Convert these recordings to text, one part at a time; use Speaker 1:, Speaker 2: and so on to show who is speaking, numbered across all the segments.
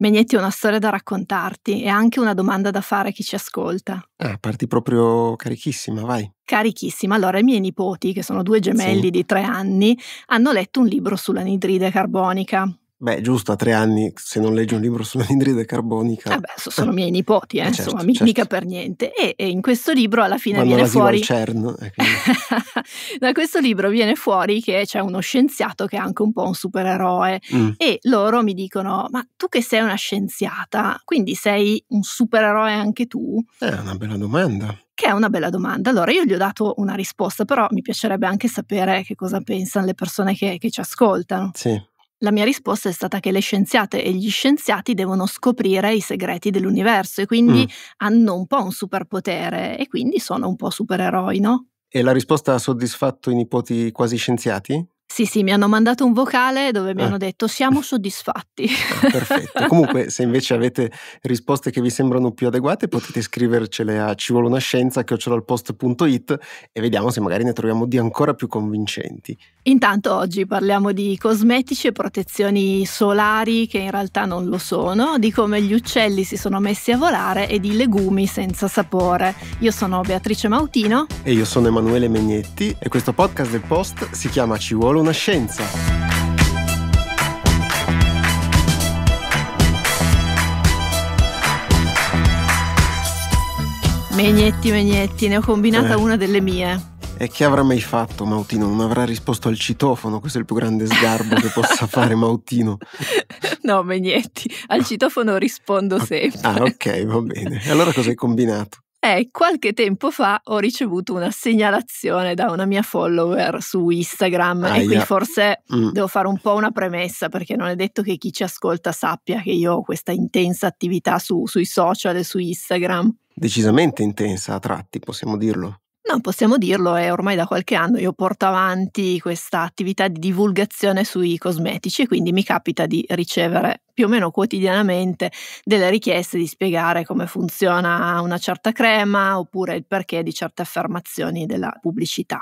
Speaker 1: Megnetti è una storia da raccontarti e anche una domanda da fare a chi ci ascolta.
Speaker 2: Ah, parti proprio carichissima, vai.
Speaker 1: Carichissima. Allora, i miei nipoti, che sono due gemelli sì. di tre anni, hanno letto un libro sull'anidride carbonica.
Speaker 2: Beh, giusto, a tre anni, se non leggi un libro sull'anidride carbonica. Vabbè, ah sono miei nipoti, eh, certo, insomma, certo. mica certo.
Speaker 1: per niente. E, e, in questo libro alla fine Vanno viene fuori.
Speaker 2: CERN,
Speaker 1: da questo libro viene fuori che c'è uno scienziato che è anche un po' un supereroe. Mm. E loro mi dicono: Ma tu che sei una scienziata, quindi sei un supereroe anche tu? Eh,
Speaker 2: è una bella domanda.
Speaker 1: Che è una bella domanda. Allora, io gli ho dato una risposta, però mi piacerebbe anche sapere che cosa pensano le persone che, che ci ascoltano. Sì. La mia risposta è stata che le scienziate e gli scienziati devono scoprire i segreti dell'universo e quindi mm. hanno un po' un superpotere e quindi sono un po' supereroi, no?
Speaker 2: E la risposta ha soddisfatto i nipoti quasi scienziati?
Speaker 1: Sì, sì, mi hanno mandato un vocale dove mi eh. hanno detto siamo soddisfatti. Ah, perfetto.
Speaker 2: Comunque, se invece avete risposte che vi sembrano più adeguate, potete scrivercele a ci che ho al post.it e vediamo se magari ne troviamo di ancora più convincenti.
Speaker 1: Intanto oggi parliamo di cosmetici e protezioni solari che in realtà non lo sono, di come gli uccelli si sono messi a volare e di legumi senza sapore. Io sono Beatrice Mautino
Speaker 2: e io sono Emanuele Megnetti e questo podcast del Post si chiama Ci vuole una scienza.
Speaker 1: Megnetti, Megnetti, ne ho combinata eh. una delle mie.
Speaker 2: E che avrà mai fatto Mautino? Non avrà risposto al citofono, questo è il più grande sgarbo che possa fare Mautino.
Speaker 1: No, Megnetti, al citofono rispondo ah, sempre.
Speaker 2: Ah, ok, va bene. Allora cosa hai combinato?
Speaker 1: Eh, qualche tempo fa ho ricevuto una segnalazione da una mia follower su Instagram Aia. e qui forse mm. devo fare un po' una premessa perché non è detto che chi ci ascolta sappia che io ho questa intensa attività su, sui social e su Instagram.
Speaker 2: Decisamente intensa a tratti, possiamo dirlo.
Speaker 1: No, possiamo dirlo, è ormai da qualche anno io porto avanti questa attività di divulgazione sui cosmetici e quindi mi capita di ricevere più o meno quotidianamente delle richieste di spiegare come funziona una certa crema oppure il perché di certe affermazioni della pubblicità.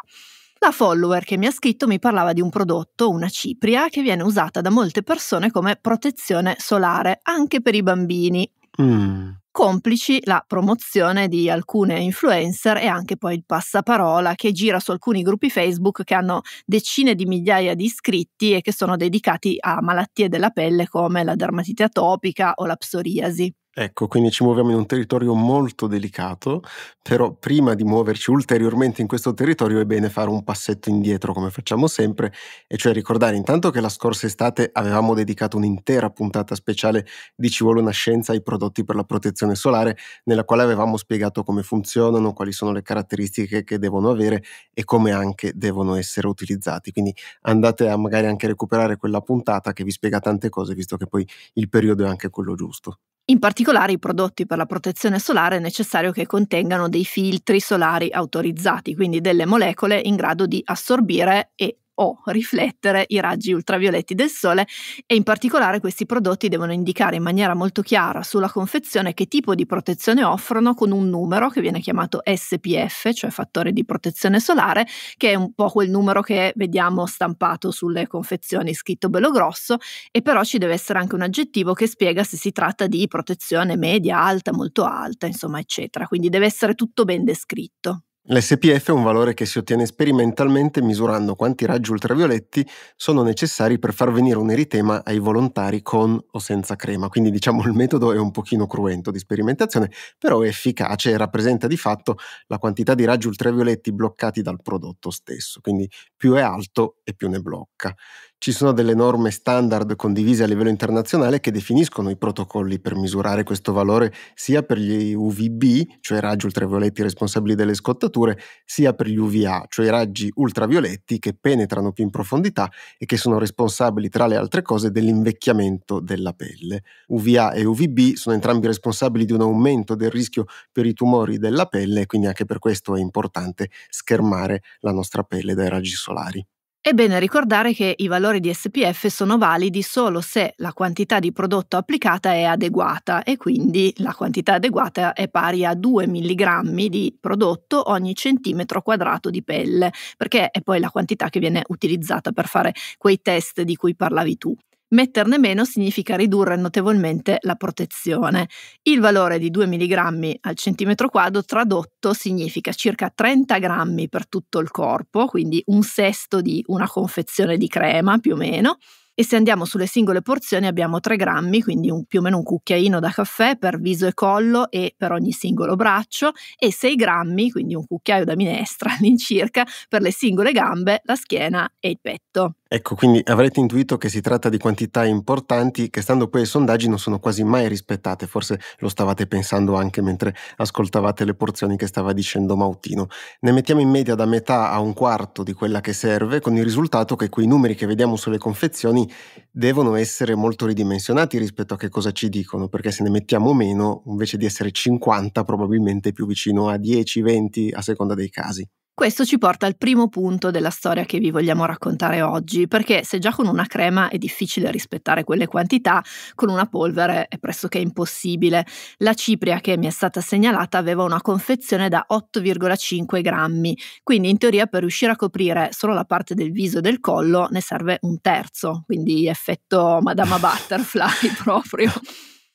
Speaker 1: La follower che mi ha scritto mi parlava di un prodotto, una cipria, che viene usata da molte persone come protezione solare, anche per i bambini. Mm complici la promozione di alcune influencer e anche poi il passaparola che gira su alcuni gruppi Facebook che hanno decine di migliaia di iscritti e che sono dedicati a malattie della pelle come la dermatite atopica o la psoriasi.
Speaker 2: Ecco, quindi ci muoviamo in un territorio molto delicato, però prima di muoverci ulteriormente in questo territorio è bene fare un passetto indietro come facciamo sempre, e cioè ricordare intanto che la scorsa estate avevamo dedicato un'intera puntata speciale di Ci vuole una scienza ai prodotti per la protezione solare, nella quale avevamo spiegato come funzionano, quali sono le caratteristiche che devono avere e come anche devono essere utilizzati. Quindi andate a magari anche recuperare quella puntata che vi spiega tante cose, visto che poi il periodo è anche quello giusto.
Speaker 1: In particolare i prodotti per la protezione solare è necessario che contengano dei filtri solari autorizzati, quindi delle molecole in grado di assorbire e o riflettere i raggi ultravioletti del sole e in particolare questi prodotti devono indicare in maniera molto chiara sulla confezione che tipo di protezione offrono con un numero che viene chiamato SPF, cioè fattore di protezione solare, che è un po' quel numero che vediamo stampato sulle confezioni scritto bello grosso e però ci deve essere anche un aggettivo che spiega se si tratta di protezione media, alta, molto alta, insomma, eccetera. Quindi deve essere tutto ben descritto.
Speaker 2: L'SPF è un valore che si ottiene sperimentalmente misurando quanti raggi ultravioletti sono necessari per far venire un eritema ai volontari con o senza crema. Quindi diciamo il metodo è un pochino cruento di sperimentazione, però è efficace e rappresenta di fatto la quantità di raggi ultravioletti bloccati dal prodotto stesso. Quindi più è alto e più ne blocca ci sono delle norme standard condivise a livello internazionale che definiscono i protocolli per misurare questo valore sia per gli UVB, cioè raggi ultravioletti responsabili delle scottature, sia per gli UVA, cioè i raggi ultravioletti che penetrano più in profondità e che sono responsabili tra le altre cose dell'invecchiamento della pelle. UVA e UVB sono entrambi responsabili di un aumento del rischio per i tumori della pelle e quindi anche per questo è importante schermare la nostra pelle dai raggi solari.
Speaker 1: È bene ricordare che i valori di SPF sono validi solo se la quantità di prodotto applicata è adeguata e quindi la quantità adeguata è pari a 2 mg di prodotto ogni centimetro quadrato di pelle, perché è poi la quantità che viene utilizzata per fare quei test di cui parlavi tu. Metterne meno significa ridurre notevolmente la protezione. Il valore di 2 mg al centimetro quadro tradotto significa circa 30 grammi per tutto il corpo, quindi un sesto di una confezione di crema più o meno. E se andiamo sulle singole porzioni abbiamo 3 grammi, quindi un, più o meno un cucchiaino da caffè per viso e collo e per ogni singolo braccio, e 6 grammi, quindi un cucchiaio da minestra all'incirca, per le singole gambe, la schiena e il petto.
Speaker 2: Ecco, quindi avrete intuito che si tratta di quantità importanti che, stando poi ai sondaggi, non sono quasi mai rispettate. Forse lo stavate pensando anche mentre ascoltavate le porzioni che stava dicendo Mautino. Ne mettiamo in media da metà a un quarto di quella che serve, con il risultato che quei numeri che vediamo sulle confezioni devono essere molto ridimensionati rispetto a che cosa ci dicono, perché se ne mettiamo meno, invece di essere 50, probabilmente più vicino a 10, 20, a seconda dei casi.
Speaker 1: Questo ci porta al primo punto della storia che vi vogliamo raccontare oggi, perché se già con una crema è difficile rispettare quelle quantità, con una polvere è pressoché impossibile. La cipria che mi è stata segnalata aveva una confezione da 8,5 grammi, quindi in teoria per riuscire a coprire solo la parte del viso e del collo ne serve un terzo, quindi effetto Madama Butterfly proprio.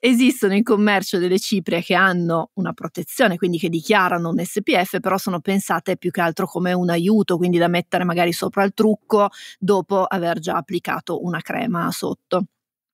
Speaker 1: Esistono in commercio delle cipria che hanno una protezione, quindi che dichiarano un SPF, però sono pensate più che altro come un aiuto, quindi da mettere magari sopra il trucco dopo aver già applicato una crema sotto.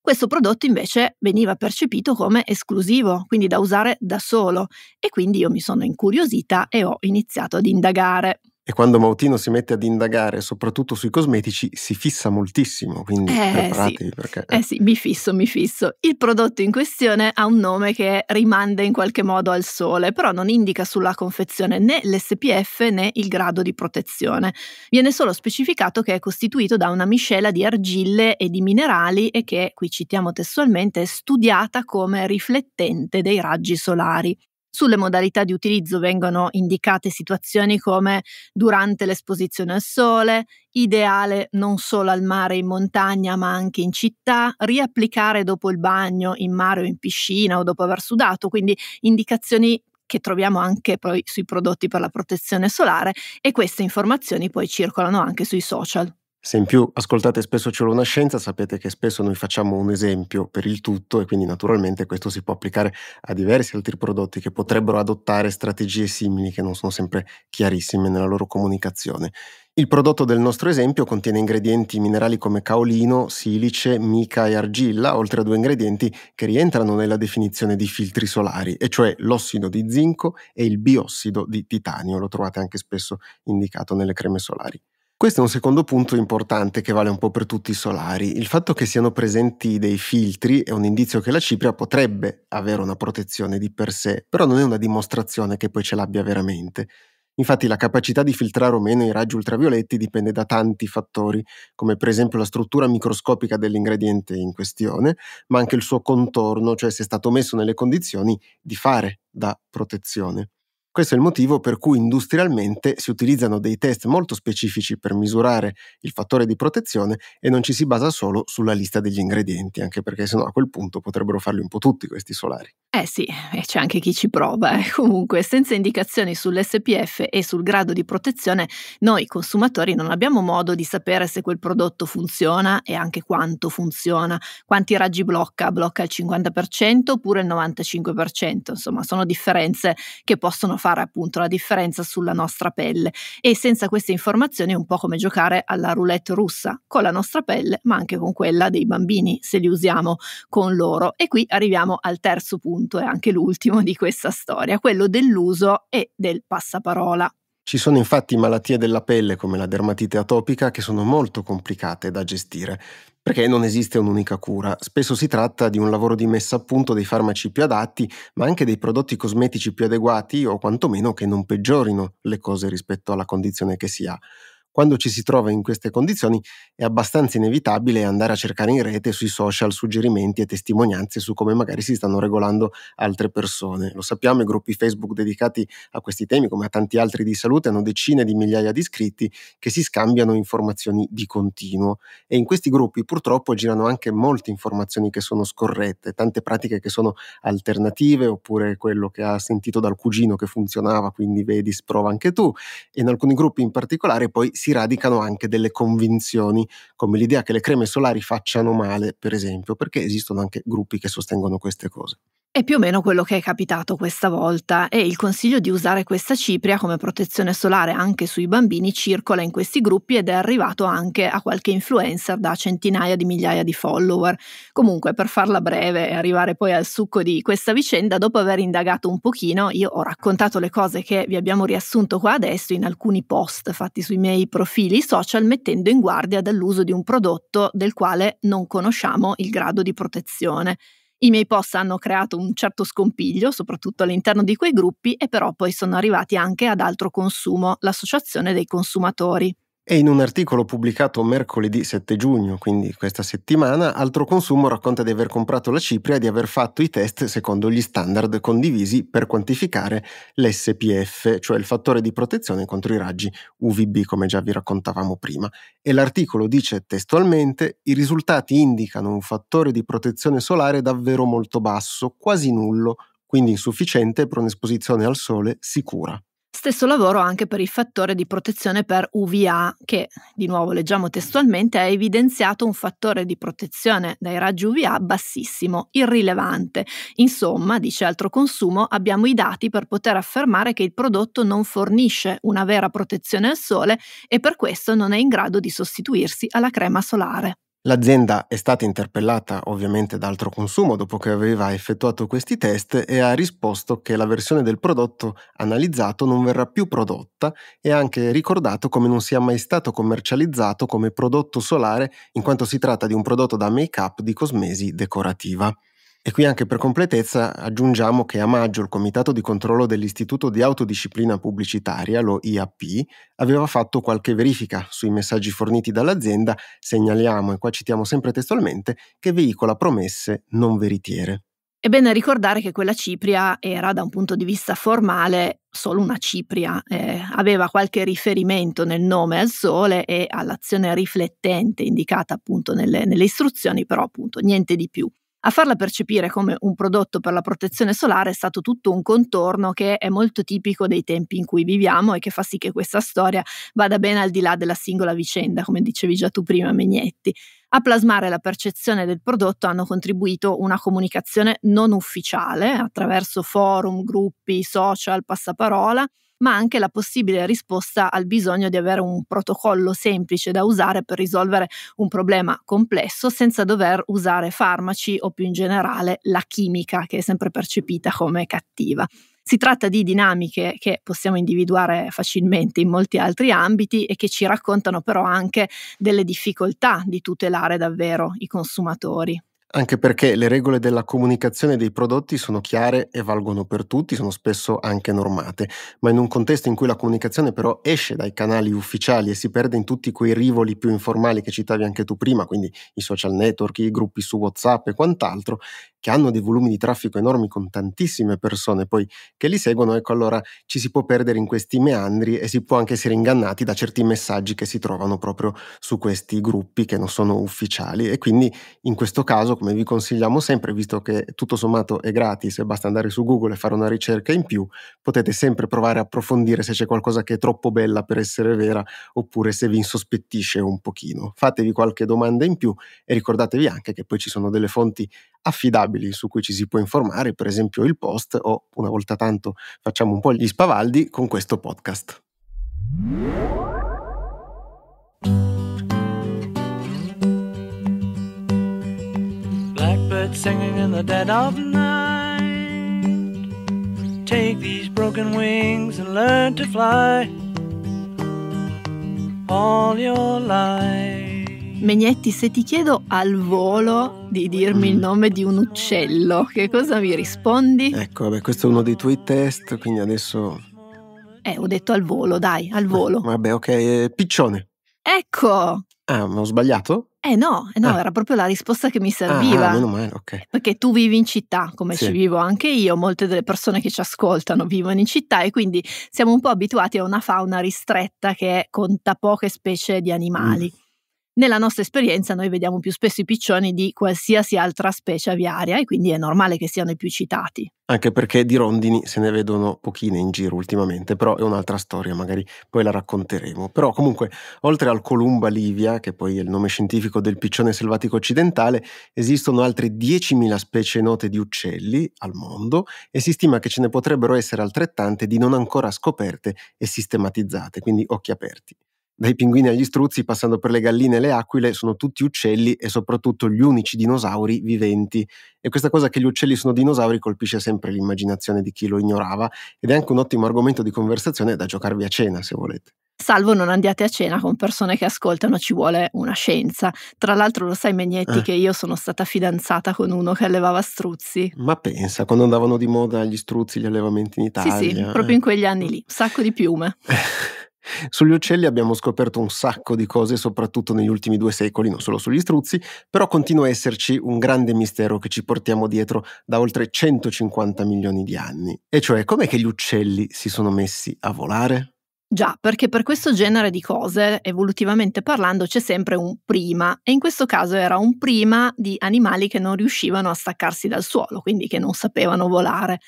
Speaker 1: Questo prodotto invece veniva percepito come esclusivo, quindi da usare da solo e quindi io mi sono incuriosita e ho iniziato ad indagare.
Speaker 2: E quando Mautino si mette ad indagare soprattutto sui cosmetici si fissa moltissimo, quindi eh, preparatevi sì. perché... Eh.
Speaker 1: eh sì, mi fisso, mi fisso. Il prodotto in questione ha un nome che rimanda in qualche modo al sole, però non indica sulla confezione né l'SPF né il grado di protezione. Viene solo specificato che è costituito da una miscela di argille e di minerali e che, qui citiamo testualmente, è studiata come riflettente dei raggi solari. Sulle modalità di utilizzo vengono indicate situazioni come durante l'esposizione al sole, ideale non solo al mare in montagna ma anche in città, riapplicare dopo il bagno in mare o in piscina o dopo aver sudato, quindi indicazioni che troviamo anche poi sui prodotti per la protezione solare e queste informazioni poi circolano anche sui social.
Speaker 2: Se in più ascoltate spesso C'è una scienza, sapete che spesso noi facciamo un esempio per il tutto e quindi naturalmente questo si può applicare a diversi altri prodotti che potrebbero adottare strategie simili che non sono sempre chiarissime nella loro comunicazione. Il prodotto del nostro esempio contiene ingredienti minerali come caolino, silice, mica e argilla, oltre a due ingredienti che rientrano nella definizione di filtri solari, e cioè l'ossido di zinco e il biossido di titanio, lo trovate anche spesso indicato nelle creme solari. Questo è un secondo punto importante che vale un po' per tutti i solari. Il fatto che siano presenti dei filtri è un indizio che la cipria potrebbe avere una protezione di per sé, però non è una dimostrazione che poi ce l'abbia veramente. Infatti la capacità di filtrare o meno i raggi ultravioletti dipende da tanti fattori, come per esempio la struttura microscopica dell'ingrediente in questione, ma anche il suo contorno, cioè se è stato messo nelle condizioni di fare da protezione. Questo è il motivo per cui industrialmente si utilizzano dei test molto specifici per misurare il fattore di protezione e non ci si basa solo sulla lista degli ingredienti, anche perché sennò a quel punto potrebbero farli un po' tutti questi solari.
Speaker 1: Eh sì, e c'è anche chi ci prova. Eh. Comunque, senza indicazioni sull'SPF e sul grado di protezione, noi consumatori non abbiamo modo di sapere se quel prodotto funziona e anche quanto funziona, quanti raggi blocca, blocca il 50% oppure il 95%, insomma sono differenze che possono fare fare appunto la differenza sulla nostra pelle e senza queste informazioni è un po' come giocare alla roulette russa con la nostra pelle ma anche con quella dei bambini se li usiamo con loro e qui arriviamo al terzo punto e anche l'ultimo di questa storia quello dell'uso e del passaparola
Speaker 2: ci sono infatti malattie della pelle come la dermatite atopica che sono molto complicate da gestire, perché non esiste un'unica cura. Spesso si tratta di un lavoro di messa a punto dei farmaci più adatti, ma anche dei prodotti cosmetici più adeguati o quantomeno che non peggiorino le cose rispetto alla condizione che si ha. Quando ci si trova in queste condizioni è abbastanza inevitabile andare a cercare in rete, sui social, suggerimenti e testimonianze su come magari si stanno regolando altre persone. Lo sappiamo, i gruppi Facebook dedicati a questi temi, come a tanti altri di salute, hanno decine di migliaia di iscritti che si scambiano informazioni di continuo. E in questi gruppi purtroppo girano anche molte informazioni che sono scorrette, tante pratiche che sono alternative oppure quello che ha sentito dal cugino che funzionava, quindi vedi, prova anche tu. E in alcuni gruppi in particolare poi si si radicano anche delle convinzioni, come l'idea che le creme solari facciano male, per esempio, perché esistono anche gruppi che sostengono queste cose.
Speaker 1: È più o meno quello che è capitato questa volta e il consiglio di usare questa cipria come protezione solare anche sui bambini circola in questi gruppi ed è arrivato anche a qualche influencer da centinaia di migliaia di follower. Comunque, per farla breve e arrivare poi al succo di questa vicenda, dopo aver indagato un pochino, io ho raccontato le cose che vi abbiamo riassunto qua adesso in alcuni post fatti sui miei profili social mettendo in guardia dall'uso di un prodotto del quale non conosciamo il grado di protezione. I miei post hanno creato un certo scompiglio, soprattutto all'interno di quei gruppi, e però poi sono arrivati anche ad altro consumo, l'associazione dei consumatori.
Speaker 2: E in un articolo pubblicato mercoledì 7 giugno, quindi questa settimana, Altro Consumo racconta di aver comprato la Cipria e di aver fatto i test secondo gli standard condivisi per quantificare l'SPF, cioè il fattore di protezione contro i raggi UVB, come già vi raccontavamo prima. E l'articolo dice testualmente: i risultati indicano un fattore di protezione solare davvero molto basso, quasi nullo, quindi insufficiente per un'esposizione al sole sicura.
Speaker 1: Stesso lavoro anche per il fattore di protezione per UVA, che, di nuovo leggiamo testualmente, ha evidenziato un fattore di protezione dai raggi UVA bassissimo, irrilevante. Insomma, dice altro consumo, abbiamo i dati per poter affermare che il prodotto non fornisce una vera protezione al sole e per questo non è in grado di sostituirsi alla crema solare.
Speaker 2: L'azienda è stata interpellata ovviamente da altro consumo dopo che aveva effettuato questi test e ha risposto che la versione del prodotto analizzato non verrà più prodotta e ha anche ricordato come non sia mai stato commercializzato come prodotto solare in quanto si tratta di un prodotto da make-up di cosmesi decorativa. E qui anche per completezza aggiungiamo che a maggio il Comitato di controllo dell'Istituto di Autodisciplina Pubblicitaria, lo IAP, aveva fatto qualche verifica sui messaggi forniti dall'azienda, segnaliamo, e qua citiamo sempre testualmente, che veicola promesse non veritiere.
Speaker 1: È bene ricordare che quella cipria era, da un punto di vista formale, solo una cipria, eh, aveva qualche riferimento nel nome al sole e all'azione riflettente indicata appunto nelle, nelle istruzioni, però appunto niente di più. A farla percepire come un prodotto per la protezione solare è stato tutto un contorno che è molto tipico dei tempi in cui viviamo e che fa sì che questa storia vada ben al di là della singola vicenda, come dicevi già tu prima, Megnetti. A plasmare la percezione del prodotto hanno contribuito una comunicazione non ufficiale attraverso forum, gruppi, social, passaparola ma anche la possibile risposta al bisogno di avere un protocollo semplice da usare per risolvere un problema complesso senza dover usare farmaci o più in generale la chimica che è sempre percepita come cattiva. Si tratta di dinamiche che possiamo individuare facilmente in molti altri ambiti e che ci raccontano però anche delle difficoltà di tutelare davvero i consumatori.
Speaker 2: Anche perché le regole della comunicazione dei prodotti sono chiare e valgono per tutti, sono spesso anche normate, ma in un contesto in cui la comunicazione però esce dai canali ufficiali e si perde in tutti quei rivoli più informali che citavi anche tu prima, quindi i social network, i gruppi su WhatsApp e quant'altro, che hanno dei volumi di traffico enormi con tantissime persone poi che li seguono, ecco allora ci si può perdere in questi meandri e si può anche essere ingannati da certi messaggi che si trovano proprio su questi gruppi che non sono ufficiali e quindi in questo caso, come vi consigliamo sempre, visto che tutto sommato è gratis e basta andare su Google e fare una ricerca in più, potete sempre provare a approfondire se c'è qualcosa che è troppo bella per essere vera oppure se vi insospettisce un pochino. Fatevi qualche domanda in più e ricordatevi anche che poi ci sono delle fonti affidabili su cui ci si può informare, per esempio il post o una volta tanto facciamo un po' gli spavaldi con questo
Speaker 1: podcast. Blackbird singing in the dead of night. Take these broken wings and learn to fly all your life. Megnetti, se ti chiedo al volo di dirmi il mm. nome di un uccello, che cosa mi rispondi?
Speaker 2: Ecco, vabbè, questo è uno dei tuoi test, quindi adesso...
Speaker 1: Eh, ho detto al volo, dai, al volo. Eh,
Speaker 2: vabbè, ok, eh, piccione.
Speaker 1: Ecco!
Speaker 2: Ah, ma ho sbagliato?
Speaker 1: Eh no, eh no ah. era proprio la risposta che mi serviva. Ah, ah, meno
Speaker 2: male, ok.
Speaker 1: Perché tu vivi in città, come sì. ci vivo anche io, molte delle persone che ci ascoltano vivono in città e quindi siamo un po' abituati a una fauna ristretta che conta poche specie di animali. Mm. Nella nostra esperienza noi vediamo più spesso i piccioni di qualsiasi altra specie aviaria e quindi è normale che siano i più citati.
Speaker 2: Anche perché di rondini se ne vedono pochine in giro ultimamente, però è un'altra storia, magari poi la racconteremo. Però comunque, oltre al Columba livia, che poi è il nome scientifico del piccione selvatico occidentale, esistono altre 10.000 specie note di uccelli al mondo e si stima che ce ne potrebbero essere altrettante di non ancora scoperte e sistematizzate, quindi occhi aperti dai pinguini agli struzzi, passando per le galline e le aquile, sono tutti uccelli e soprattutto gli unici dinosauri viventi. E questa cosa che gli uccelli sono dinosauri colpisce sempre l'immaginazione di chi lo ignorava ed è anche un ottimo argomento di conversazione da giocarvi a cena, se volete.
Speaker 1: Salvo non andiate a cena con persone che ascoltano, ci vuole una scienza. Tra l'altro lo sai Megnetti eh. che io sono stata fidanzata con uno che allevava struzzi.
Speaker 2: Ma pensa, quando andavano di moda gli struzzi, gli allevamenti in Italia. Sì, sì, eh. proprio in eh.
Speaker 1: quegli anni lì, sacco di piume.
Speaker 2: Sugli uccelli abbiamo scoperto un sacco di cose, soprattutto negli ultimi due secoli, non solo sugli struzzi, però continua a esserci un grande mistero che ci portiamo dietro da oltre 150 milioni di anni. E cioè, com'è che gli uccelli si sono messi a volare?
Speaker 1: Già, perché per questo genere di cose, evolutivamente parlando, c'è sempre un prima, e in questo caso era un prima di animali che non riuscivano a staccarsi dal suolo, quindi che non sapevano volare.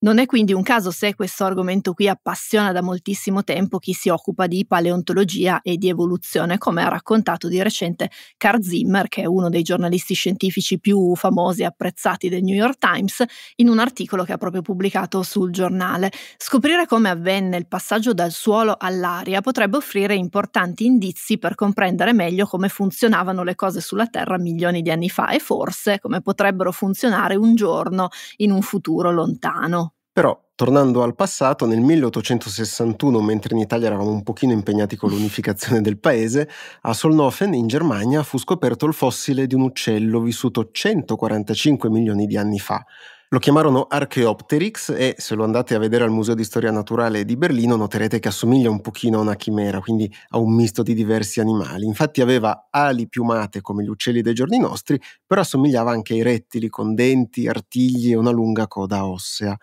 Speaker 1: Non è quindi un caso se questo argomento qui appassiona da moltissimo tempo chi si occupa di paleontologia e di evoluzione, come ha raccontato di recente Carl Zimmer, che è uno dei giornalisti scientifici più famosi e apprezzati del New York Times, in un articolo che ha proprio pubblicato sul giornale. Scoprire come avvenne il passaggio dal suolo all'aria potrebbe offrire importanti indizi per comprendere meglio come funzionavano le cose sulla Terra milioni di anni fa e forse come potrebbero funzionare un giorno in un futuro lontano.
Speaker 2: Però, tornando al passato, nel 1861, mentre in Italia eravamo un pochino impegnati con l'unificazione del paese, a Solnofen, in Germania, fu scoperto il fossile di un uccello vissuto 145 milioni di anni fa. Lo chiamarono Archeopteryx e se lo andate a vedere al Museo di Storia Naturale di Berlino noterete che assomiglia un pochino a una chimera, quindi a un misto di diversi animali. Infatti aveva ali piumate come gli uccelli dei giorni nostri, però assomigliava anche ai rettili con denti, artigli e una lunga coda ossea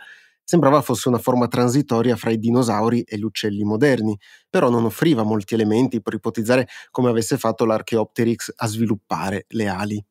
Speaker 2: sembrava fosse una forma transitoria fra i dinosauri e gli uccelli moderni, però non offriva molti elementi per ipotizzare come avesse fatto l'Archeopteryx a sviluppare le ali.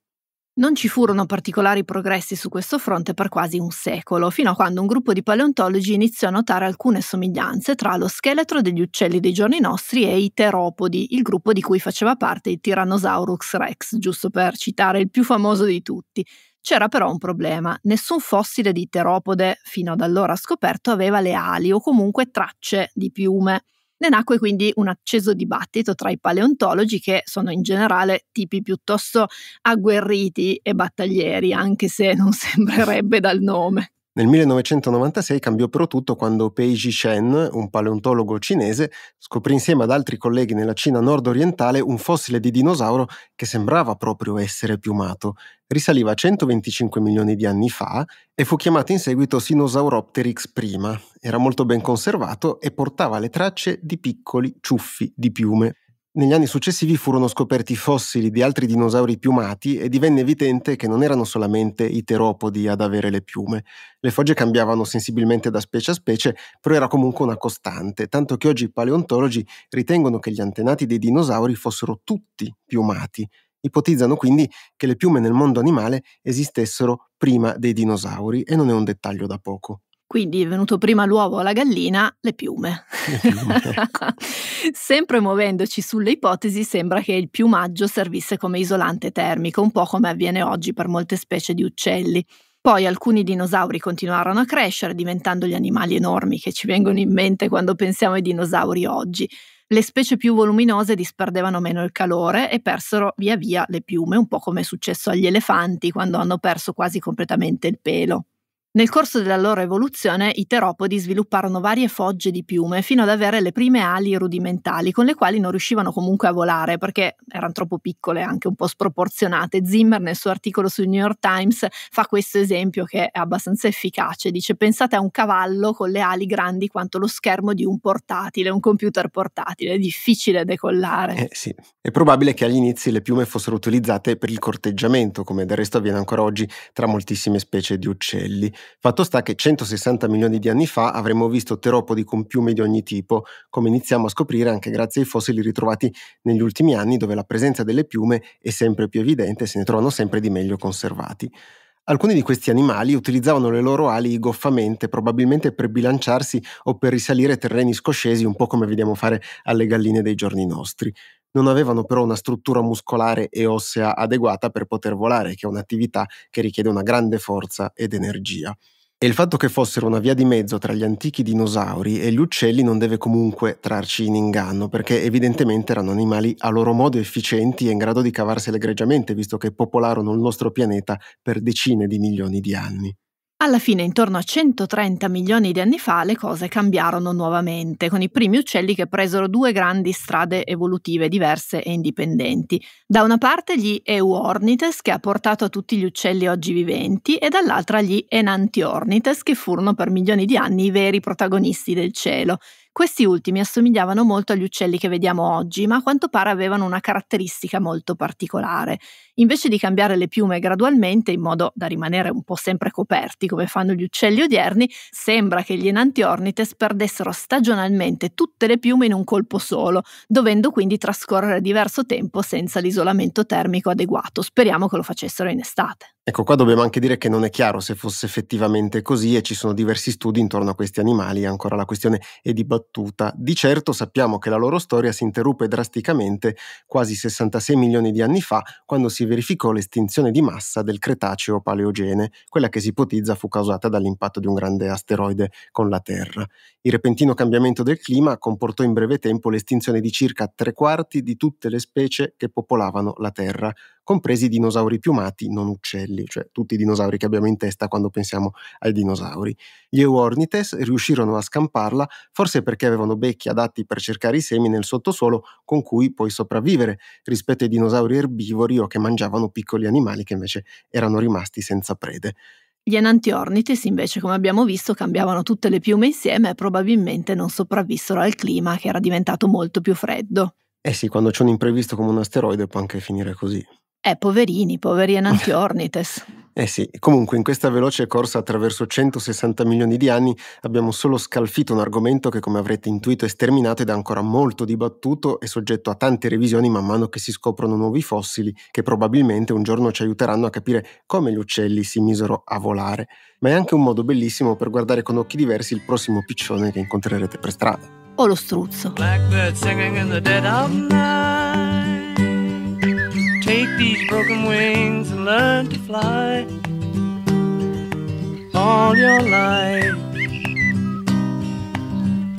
Speaker 1: Non ci furono particolari progressi su questo fronte per quasi un secolo, fino a quando un gruppo di paleontologi iniziò a notare alcune somiglianze tra lo scheletro degli uccelli dei giorni nostri e i teropodi, il gruppo di cui faceva parte il Tyrannosaurus rex, giusto per citare il più famoso di tutti. C'era però un problema, nessun fossile di teropode fino ad allora scoperto aveva le ali o comunque tracce di piume. Ne nacque quindi un acceso dibattito tra i paleontologi che sono in generale tipi piuttosto agguerriti e battaglieri, anche se non sembrerebbe dal nome.
Speaker 2: Nel 1996 cambiò però tutto quando Pei Ji Shen, un paleontologo cinese, scoprì insieme ad altri colleghi nella Cina nord-orientale un fossile di dinosauro che sembrava proprio essere piumato. Risaliva a 125 milioni di anni fa e fu chiamato in seguito Sinosauropteryx I. Era molto ben conservato e portava le tracce di piccoli ciuffi di piume. Negli anni successivi furono scoperti fossili di altri dinosauri piumati e divenne evidente che non erano solamente i teropodi ad avere le piume. Le fogge cambiavano sensibilmente da specie a specie, però era comunque una costante, tanto che oggi i paleontologi ritengono che gli antenati dei dinosauri fossero tutti piumati. Ipotizzano quindi che le piume nel mondo animale esistessero prima dei dinosauri e non è un dettaglio da poco.
Speaker 1: Quindi è venuto prima l'uovo o la gallina, le piume. Sempre muovendoci sulle ipotesi, sembra che il piumaggio servisse come isolante termico, un po' come avviene oggi per molte specie di uccelli. Poi alcuni dinosauri continuarono a crescere, diventando gli animali enormi che ci vengono in mente quando pensiamo ai dinosauri oggi. Le specie più voluminose disperdevano meno il calore e persero via via le piume, un po' come è successo agli elefanti quando hanno perso quasi completamente il pelo. Nel corso della loro evoluzione i teropodi svilupparono varie fogge di piume fino ad avere le prime ali rudimentali con le quali non riuscivano comunque a volare perché erano troppo piccole, anche un po' sproporzionate. Zimmer nel suo articolo sul New York Times fa questo esempio che è abbastanza efficace. Dice pensate a un cavallo con le ali grandi quanto lo schermo di un portatile, un computer portatile, è difficile decollare. Eh,
Speaker 2: sì. È probabile che agli inizi le piume fossero utilizzate per il corteggiamento, come del resto avviene ancora oggi tra moltissime specie di uccelli. Fatto sta che 160 milioni di anni fa avremmo visto teropodi con piume di ogni tipo, come iniziamo a scoprire anche grazie ai fossili ritrovati negli ultimi anni dove la presenza delle piume è sempre più evidente e se ne trovano sempre di meglio conservati. Alcuni di questi animali utilizzavano le loro ali goffamente, probabilmente per bilanciarsi o per risalire terreni scoscesi, un po' come vediamo fare alle galline dei giorni nostri non avevano però una struttura muscolare e ossea adeguata per poter volare, che è un'attività che richiede una grande forza ed energia. E il fatto che fossero una via di mezzo tra gli antichi dinosauri e gli uccelli non deve comunque trarci in inganno, perché evidentemente erano animali a loro modo efficienti e in grado di cavarsele egregiamente, visto che popolarono il nostro pianeta per decine di milioni di anni.
Speaker 1: Alla fine, intorno a 130 milioni di anni fa, le cose cambiarono nuovamente, con i primi uccelli che presero due grandi strade evolutive diverse e indipendenti. Da una parte gli Euornites, che ha portato a tutti gli uccelli oggi viventi, e dall'altra gli Enantiornites, che furono per milioni di anni i veri protagonisti del cielo. Questi ultimi assomigliavano molto agli uccelli che vediamo oggi, ma a quanto pare avevano una caratteristica molto particolare. Invece di cambiare le piume gradualmente, in modo da rimanere un po' sempre coperti come fanno gli uccelli odierni, sembra che gli enantiornites perdessero stagionalmente tutte le piume in un colpo solo, dovendo quindi trascorrere diverso tempo senza l'isolamento termico adeguato. Speriamo che lo facessero in estate.
Speaker 2: Ecco, qua dobbiamo anche dire che non è chiaro se fosse effettivamente così e ci sono diversi studi intorno a questi animali, ancora la questione è dibattuta. Di certo sappiamo che la loro storia si interruppe drasticamente quasi 66 milioni di anni fa, quando si verificò l'estinzione di massa del Cretaceo Paleogene, quella che si ipotizza fu causata dall'impatto di un grande asteroide con la Terra. Il repentino cambiamento del clima comportò in breve tempo l'estinzione di circa tre quarti di tutte le specie che popolavano la Terra, compresi i dinosauri piumati, non uccelli, cioè tutti i dinosauri che abbiamo in testa quando pensiamo ai dinosauri. Gli Euornites riuscirono a scamparla forse perché avevano becchi adatti per cercare i semi nel sottosuolo con cui poi sopravvivere rispetto ai dinosauri erbivori o che mangiavano piccoli animali che invece erano rimasti senza prede.
Speaker 1: Gli enantiornites invece, come abbiamo visto, cambiavano tutte le piume insieme e probabilmente non sopravvissero al clima che era diventato molto più freddo.
Speaker 2: Eh sì, quando c'è un imprevisto come un asteroide può anche finire così.
Speaker 1: Eh, poverini, poveri enantiornites.
Speaker 2: Eh sì, comunque in questa veloce corsa attraverso 160 milioni di anni abbiamo solo scalfito un argomento che come avrete intuito è sterminato ed è ancora molto dibattuto e soggetto a tante revisioni man mano che si scoprono nuovi fossili che probabilmente un giorno ci aiuteranno a capire come gli uccelli si misero a volare, ma è anche un modo bellissimo per guardare con occhi diversi il prossimo piccione che incontrerete per strada.
Speaker 1: O lo struzzo. Blackbird singing in the dead of night. Take these broken wings and learn to fly all your life.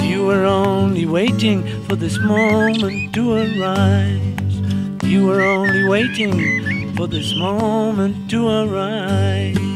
Speaker 1: You were only waiting for this moment to arise. You were only waiting for this moment to arise.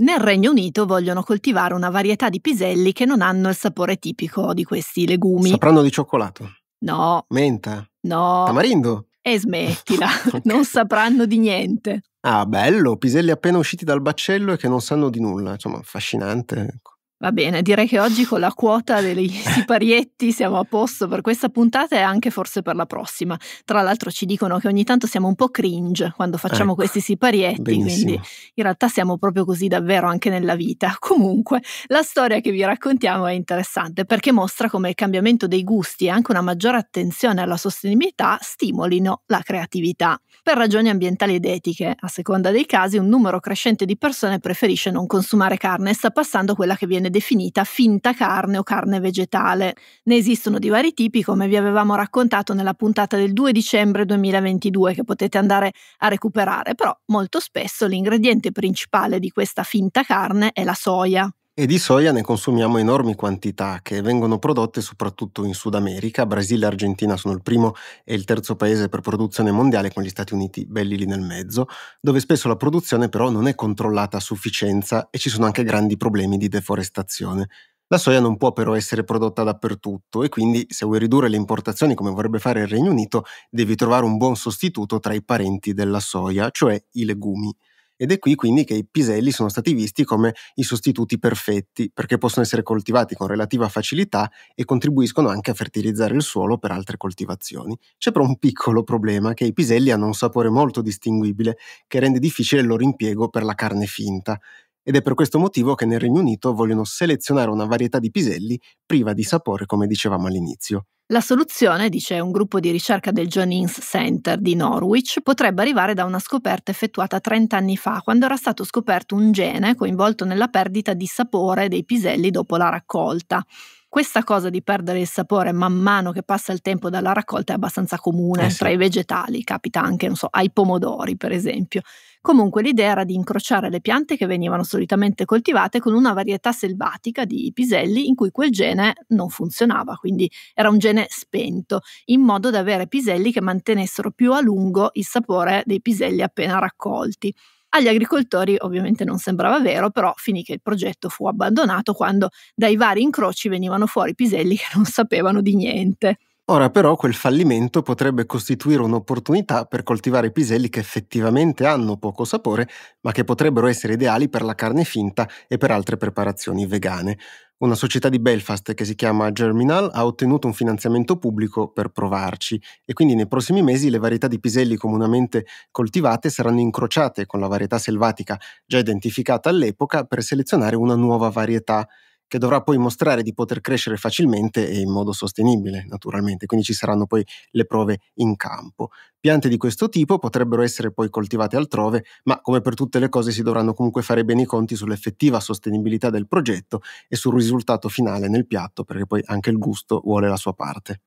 Speaker 1: Nel Regno Unito vogliono coltivare una varietà di piselli che non hanno il sapore tipico di questi legumi. Sapranno
Speaker 2: di cioccolato? No. Menta?
Speaker 1: No. Tamarindo? E eh, smettila, okay. non sapranno di niente.
Speaker 2: Ah, bello, piselli appena usciti dal baccello e che non sanno di nulla, insomma, affascinante. Ecco.
Speaker 1: Va bene, direi che oggi con la quota dei siparietti siamo a posto per questa puntata e anche forse per la prossima. Tra l'altro ci dicono che ogni tanto siamo un po' cringe quando facciamo ecco, questi siparietti, benissimo. quindi in realtà siamo proprio così davvero anche nella vita. Comunque, la storia che vi raccontiamo è interessante perché mostra come il cambiamento dei gusti e anche una maggiore attenzione alla sostenibilità stimolino la creatività. Per ragioni ambientali ed etiche, a seconda dei casi, un numero crescente di persone preferisce non consumare carne e sta passando quella che viene viene definita finta carne o carne vegetale. Ne esistono di vari tipi, come vi avevamo raccontato nella puntata del 2 dicembre 2022 che potete andare a recuperare, però molto spesso l'ingrediente principale di questa finta carne è la soia.
Speaker 2: E di soia ne consumiamo enormi quantità che vengono prodotte soprattutto in Sud America. Brasile e Argentina sono il primo e il terzo paese per produzione mondiale con gli Stati Uniti belli lì nel mezzo, dove spesso la produzione però non è controllata a sufficienza e ci sono anche grandi problemi di deforestazione. La soia non può però essere prodotta dappertutto e quindi se vuoi ridurre le importazioni come vorrebbe fare il Regno Unito devi trovare un buon sostituto tra i parenti della soia, cioè i legumi. Ed è qui quindi che i piselli sono stati visti come i sostituti perfetti, perché possono essere coltivati con relativa facilità e contribuiscono anche a fertilizzare il suolo per altre coltivazioni. C'è però un piccolo problema che i piselli hanno un sapore molto distinguibile che rende difficile il loro impiego per la carne finta ed è per questo motivo che nel Regno Unito vogliono selezionare una varietà di piselli priva di sapore, come dicevamo all'inizio.
Speaker 1: La soluzione, dice un gruppo di ricerca del Johns Center di Norwich, potrebbe arrivare da una scoperta effettuata 30 anni fa, quando era stato scoperto un gene coinvolto nella perdita di sapore dei piselli dopo la raccolta. Questa cosa di perdere il sapore man mano che passa il tempo dalla raccolta è abbastanza comune eh sì. tra i vegetali, capita anche, so, ai pomodori per esempio. Comunque l'idea era di incrociare le piante che venivano solitamente coltivate con una varietà selvatica di piselli in cui quel gene non funzionava, quindi era un gene spento, in modo da avere piselli che mantenessero più a lungo il sapore dei piselli appena raccolti. Agli agricoltori ovviamente non sembrava vero, però finì che il progetto fu abbandonato quando dai vari incroci venivano fuori piselli che non sapevano di niente.
Speaker 2: Ora però quel fallimento potrebbe costituire un'opportunità per coltivare piselli che effettivamente hanno poco sapore, ma che potrebbero essere ideali per la carne finta e per altre preparazioni vegane. Una società di Belfast che si chiama Germinal ha ottenuto un finanziamento pubblico per provarci e quindi nei prossimi mesi le varietà di piselli comunemente coltivate saranno incrociate con la varietà selvatica già identificata all'epoca per selezionare una nuova varietà che dovrà poi mostrare di poter crescere facilmente e in modo sostenibile, naturalmente, quindi ci saranno poi le prove in campo. Piante di questo tipo potrebbero essere poi coltivate altrove, ma come per tutte le cose si dovranno comunque fare bene i conti sull'effettiva sostenibilità del progetto e sul risultato finale nel piatto, perché poi anche il gusto vuole la sua parte.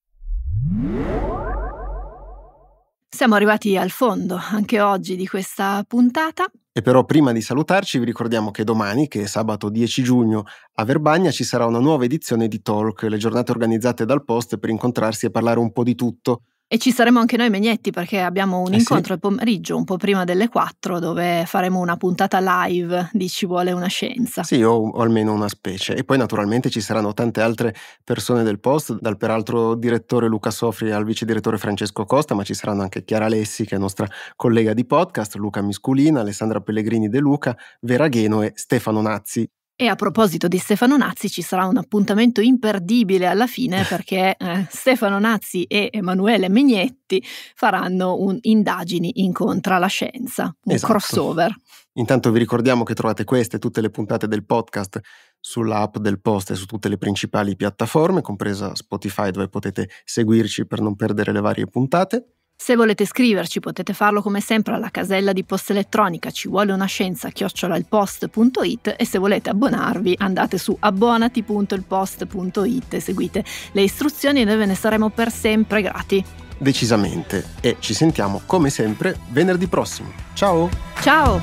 Speaker 1: Siamo arrivati al fondo anche oggi di questa puntata.
Speaker 2: E però prima di salutarci vi ricordiamo che domani, che è sabato 10 giugno, a Verbagna ci sarà una nuova edizione di Talk, le giornate organizzate dal Post per incontrarsi e parlare un po' di tutto.
Speaker 1: E ci saremo anche noi Megnetti perché abbiamo un eh incontro al sì. pomeriggio, un po' prima delle 4, dove faremo una puntata live di Ci vuole una scienza. Sì,
Speaker 2: o, o almeno una specie. E poi naturalmente ci saranno tante altre persone del post, dal peraltro direttore Luca Sofri al vice direttore Francesco Costa, ma ci saranno anche Chiara Lessi, che è nostra collega di podcast, Luca Misculina, Alessandra Pellegrini De Luca, Vera Geno e Stefano Nazzi.
Speaker 1: E a proposito di Stefano Nazzi ci sarà un appuntamento imperdibile alla fine perché eh, Stefano Nazzi e Emanuele Mignetti faranno un indagini incontra la scienza, un esatto. crossover.
Speaker 2: Intanto vi ricordiamo che trovate queste e tutte le puntate del podcast sulla app del post e su tutte le principali piattaforme, compresa Spotify dove potete seguirci per non perdere le varie puntate.
Speaker 1: Se volete scriverci potete farlo come sempre alla casella di posta elettronica ci vuole una scienza chiocciolailpost.it e se volete abbonarvi andate su abbonati.ilpost.it e seguite le istruzioni e noi ve ne saremo per sempre grati.
Speaker 2: Decisamente e ci sentiamo come sempre venerdì prossimo. Ciao!
Speaker 1: Ciao!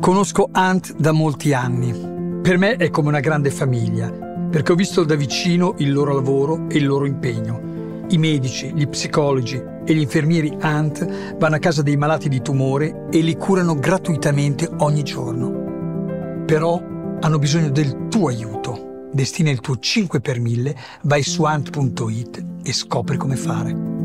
Speaker 1: Conosco Ant
Speaker 2: da molti anni per me è come una grande famiglia, perché ho visto da vicino il loro lavoro e il loro impegno. I medici, gli psicologi e gli infermieri ANT vanno a casa dei malati di tumore e li curano gratuitamente ogni giorno. Però hanno bisogno del tuo aiuto. Destina il tuo 5 per 1000, vai su ant.it e scopri come fare.